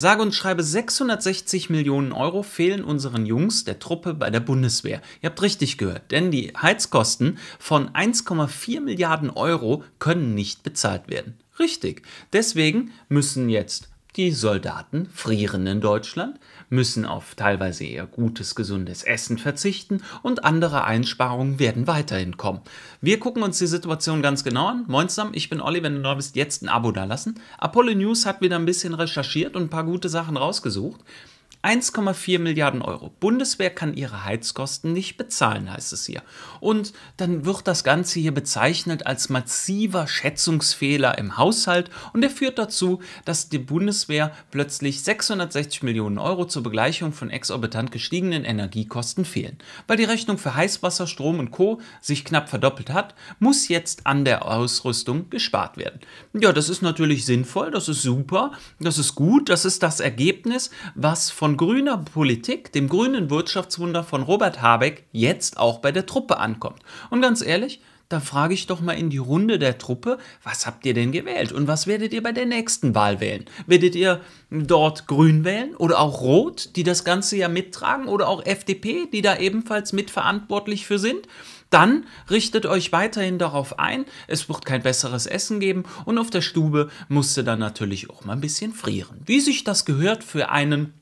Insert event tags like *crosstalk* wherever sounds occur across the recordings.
Sage und schreibe 660 Millionen Euro fehlen unseren Jungs der Truppe bei der Bundeswehr. Ihr habt richtig gehört, denn die Heizkosten von 1,4 Milliarden Euro können nicht bezahlt werden. Richtig. Deswegen müssen jetzt die Soldaten frieren in Deutschland, müssen auf teilweise eher gutes, gesundes Essen verzichten und andere Einsparungen werden weiterhin kommen. Wir gucken uns die Situation ganz genau an. Moinsam, ich bin Olli, wenn du neu bist, jetzt ein Abo dalassen. Apollo News hat wieder ein bisschen recherchiert und ein paar gute Sachen rausgesucht. 1,4 Milliarden Euro. Bundeswehr kann ihre Heizkosten nicht bezahlen, heißt es hier. Und dann wird das Ganze hier bezeichnet als massiver Schätzungsfehler im Haushalt und der führt dazu, dass die Bundeswehr plötzlich 660 Millionen Euro zur Begleichung von exorbitant gestiegenen Energiekosten fehlen. Weil die Rechnung für Heißwasser, Strom und Co. sich knapp verdoppelt hat, muss jetzt an der Ausrüstung gespart werden. Ja, das ist natürlich sinnvoll, das ist super, das ist gut, das ist das Ergebnis, was von grüner Politik, dem grünen Wirtschaftswunder von Robert Habeck jetzt auch bei der Truppe ankommt. Und ganz ehrlich, da frage ich doch mal in die Runde der Truppe, was habt ihr denn gewählt und was werdet ihr bei der nächsten Wahl wählen? Werdet ihr dort Grün wählen oder auch Rot, die das Ganze ja mittragen oder auch FDP, die da ebenfalls mitverantwortlich für sind? Dann richtet euch weiterhin darauf ein, es wird kein besseres Essen geben und auf der Stube musste dann natürlich auch mal ein bisschen frieren. Wie sich das gehört für einen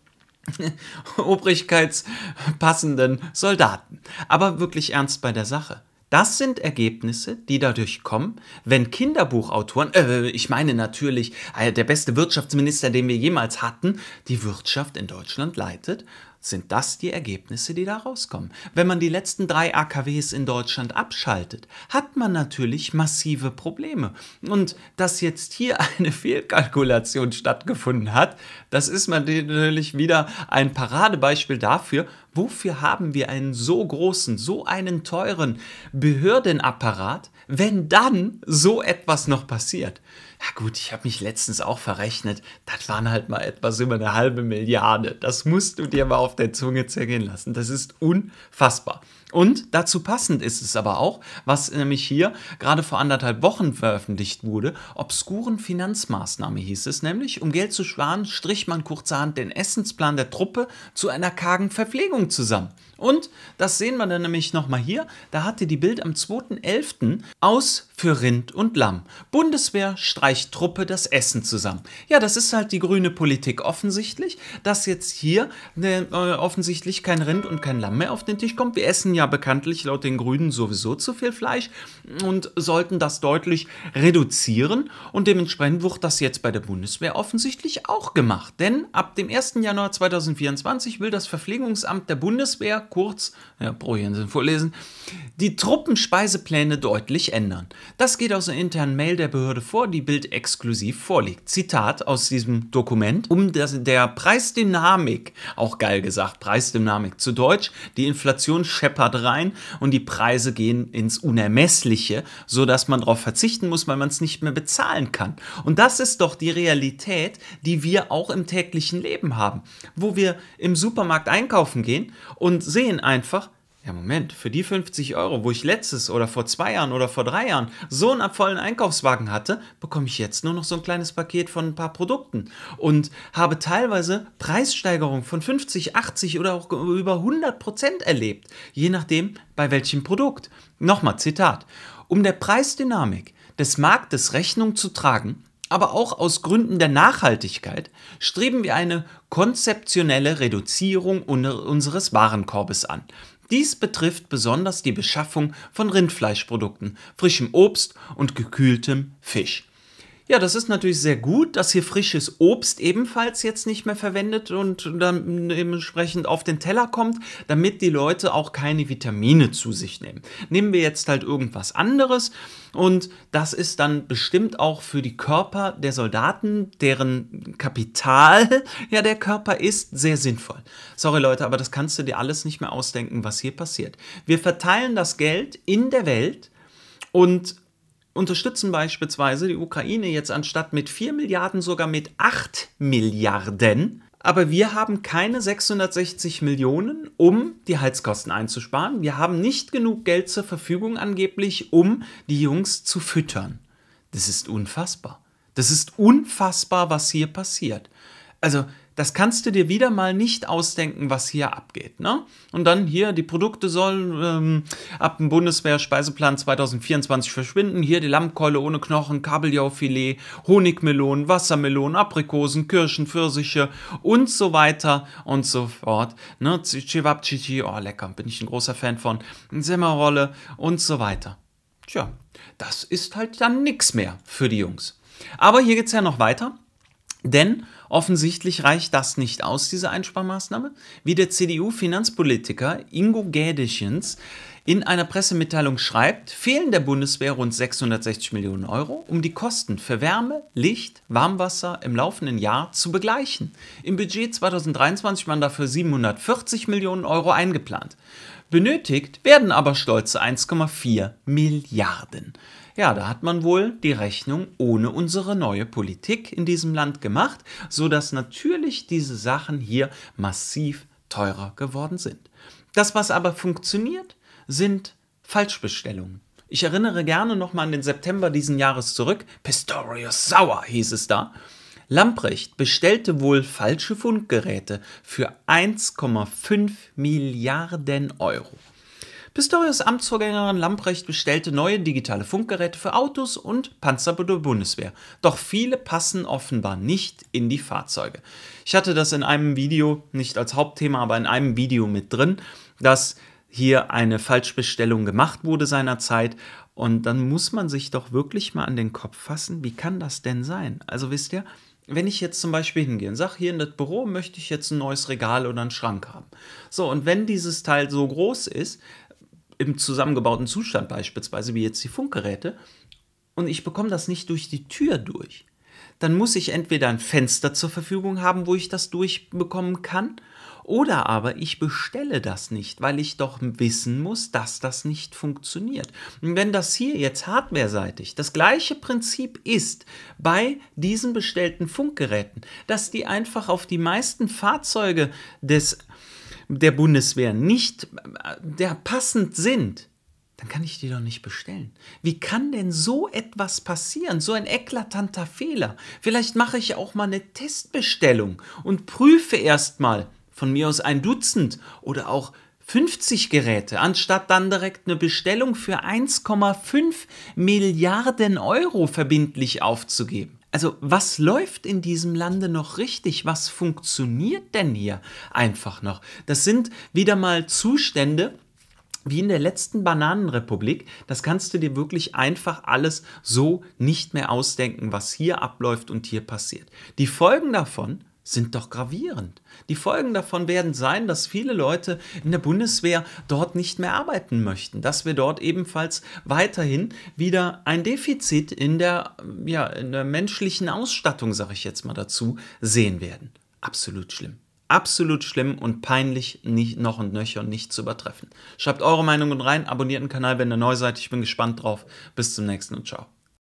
*laughs* obrigkeitspassenden Soldaten. Aber wirklich ernst bei der Sache. Das sind Ergebnisse, die dadurch kommen, wenn Kinderbuchautoren, äh, ich meine natürlich äh, der beste Wirtschaftsminister, den wir jemals hatten, die Wirtschaft in Deutschland leitet sind das die Ergebnisse, die da rauskommen. Wenn man die letzten drei AKWs in Deutschland abschaltet, hat man natürlich massive Probleme. Und dass jetzt hier *laughs* eine Fehlkalkulation stattgefunden hat, das ist natürlich wieder ein Paradebeispiel dafür, Wofür haben wir einen so großen, so einen teuren Behördenapparat, wenn dann so etwas noch passiert? Ja gut, ich habe mich letztens auch verrechnet, das waren halt mal etwas über eine halbe Milliarde. Das musst du dir mal auf der Zunge zergehen lassen. Das ist unfassbar. Und dazu passend ist es aber auch, was nämlich hier gerade vor anderthalb Wochen veröffentlicht wurde, obskuren Finanzmaßnahme hieß es nämlich, um Geld zu sparen, strich man kurzerhand den Essensplan der Truppe zu einer kargen Verpflegung zusammen. Und das sehen wir dann nämlich nochmal hier. Da hatte die Bild am 2.11. aus für Rind und Lamm. Bundeswehr streicht Truppe das Essen zusammen. Ja, das ist halt die grüne Politik offensichtlich, dass jetzt hier ne, äh, offensichtlich kein Rind und kein Lamm mehr auf den Tisch kommt. Wir essen ja bekanntlich laut den Grünen sowieso zu viel Fleisch und sollten das deutlich reduzieren. Und dementsprechend wird das jetzt bei der Bundeswehr offensichtlich auch gemacht. Denn ab dem 1. Januar 2024 will das Verpflegungsamt der Bundeswehr kurz, ja, brauche ich vorlesen, die Truppenspeisepläne deutlich ändern. Das geht aus einer internen Mail der Behörde vor, die Bild exklusiv vorliegt. Zitat aus diesem Dokument, um das, der Preisdynamik, auch geil gesagt, Preisdynamik zu Deutsch, die Inflation scheppert rein und die Preise gehen ins Unermessliche, sodass man darauf verzichten muss, weil man es nicht mehr bezahlen kann. Und das ist doch die Realität, die wir auch im täglichen Leben haben, wo wir im Supermarkt einkaufen gehen und sehen einfach, ja Moment, für die 50 Euro, wo ich letztes oder vor zwei Jahren oder vor drei Jahren so einen vollen Einkaufswagen hatte, bekomme ich jetzt nur noch so ein kleines Paket von ein paar Produkten und habe teilweise Preissteigerungen von 50, 80 oder auch über 100 Prozent erlebt, je nachdem bei welchem Produkt. Nochmal Zitat. Um der Preisdynamik des Marktes Rechnung zu tragen, aber auch aus Gründen der Nachhaltigkeit streben wir eine konzeptionelle Reduzierung unseres Warenkorbes an. Dies betrifft besonders die Beschaffung von Rindfleischprodukten, frischem Obst und gekühltem Fisch. Ja, das ist natürlich sehr gut, dass hier frisches Obst ebenfalls jetzt nicht mehr verwendet und dann dementsprechend auf den Teller kommt, damit die Leute auch keine Vitamine zu sich nehmen. Nehmen wir jetzt halt irgendwas anderes und das ist dann bestimmt auch für die Körper der Soldaten, deren Kapital *laughs* ja der Körper ist, sehr sinnvoll. Sorry Leute, aber das kannst du dir alles nicht mehr ausdenken, was hier passiert. Wir verteilen das Geld in der Welt und unterstützen beispielsweise die Ukraine jetzt anstatt mit 4 Milliarden sogar mit 8 Milliarden. Aber wir haben keine 660 Millionen, um die Heizkosten einzusparen. Wir haben nicht genug Geld zur Verfügung angeblich, um die Jungs zu füttern. Das ist unfassbar. Das ist unfassbar, was hier passiert. Also das kannst du dir wieder mal nicht ausdenken, was hier abgeht. Ne? Und dann hier, die Produkte sollen ähm, ab dem Bundeswehr-Speiseplan 2024 verschwinden. Hier die Lammkeule ohne Knochen, Kabeljaufilet, Honigmelonen, Wassermelonen, Aprikosen, Kirschen, Pfirsiche und so weiter und so fort. Ne? Chivapchichi, oh lecker, bin ich ein großer Fan von. Semmerrolle und so weiter. Tja, das ist halt dann nichts mehr für die Jungs. Aber hier geht es ja noch weiter, denn Offensichtlich reicht das nicht aus, diese Einsparmaßnahme, wie der CDU-Finanzpolitiker Ingo Gädischens in einer Pressemitteilung schreibt, fehlen der Bundeswehr rund 660 Millionen Euro, um die Kosten für Wärme, Licht, Warmwasser im laufenden Jahr zu begleichen. Im Budget 2023 waren dafür 740 Millionen Euro eingeplant. Benötigt werden aber stolze 1,4 Milliarden. Ja, da hat man wohl die Rechnung ohne unsere neue Politik in diesem Land gemacht, sodass natürlich diese Sachen hier massiv teurer geworden sind. Das, was aber funktioniert, sind Falschbestellungen. Ich erinnere gerne nochmal an den September diesen Jahres zurück. Pistorius sauer hieß es da. Lamprecht bestellte wohl falsche Fundgeräte für 1,5 Milliarden Euro. Pistorius Amtsvorgängerin Lamprecht bestellte neue digitale Funkgeräte für Autos und Panzer der Bundeswehr. Doch viele passen offenbar nicht in die Fahrzeuge. Ich hatte das in einem Video, nicht als Hauptthema, aber in einem Video mit drin, dass hier eine Falschbestellung gemacht wurde seinerzeit. Und dann muss man sich doch wirklich mal an den Kopf fassen, wie kann das denn sein? Also wisst ihr, wenn ich jetzt zum Beispiel hingehe und sage, hier in das Büro möchte ich jetzt ein neues Regal oder einen Schrank haben. So, und wenn dieses Teil so groß ist, im zusammengebauten Zustand beispielsweise, wie jetzt die Funkgeräte, und ich bekomme das nicht durch die Tür durch, dann muss ich entweder ein Fenster zur Verfügung haben, wo ich das durchbekommen kann, oder aber ich bestelle das nicht, weil ich doch wissen muss, dass das nicht funktioniert. Und wenn das hier jetzt hardwareseitig das gleiche Prinzip ist bei diesen bestellten Funkgeräten, dass die einfach auf die meisten Fahrzeuge des der Bundeswehr nicht der passend sind, dann kann ich die doch nicht bestellen. Wie kann denn so etwas passieren? So ein eklatanter Fehler. Vielleicht mache ich auch mal eine Testbestellung und prüfe erstmal von mir aus ein Dutzend oder auch 50 Geräte, anstatt dann direkt eine Bestellung für 1,5 Milliarden Euro verbindlich aufzugeben. Also was läuft in diesem Lande noch richtig? Was funktioniert denn hier einfach noch? Das sind wieder mal Zustände, wie in der letzten Bananenrepublik, das kannst du dir wirklich einfach alles so nicht mehr ausdenken, was hier abläuft und hier passiert. Die Folgen davon sind doch gravierend. Die Folgen davon werden sein, dass viele Leute in der Bundeswehr dort nicht mehr arbeiten möchten, dass wir dort ebenfalls weiterhin wieder ein Defizit in der, ja, in der menschlichen Ausstattung, sage ich jetzt mal dazu, sehen werden. Absolut schlimm absolut schlimm und peinlich nicht, noch und nöcher nicht zu übertreffen. Schreibt eure Meinungen rein, abonniert den Kanal, wenn ihr neu seid. Ich bin gespannt drauf. Bis zum nächsten und ciao.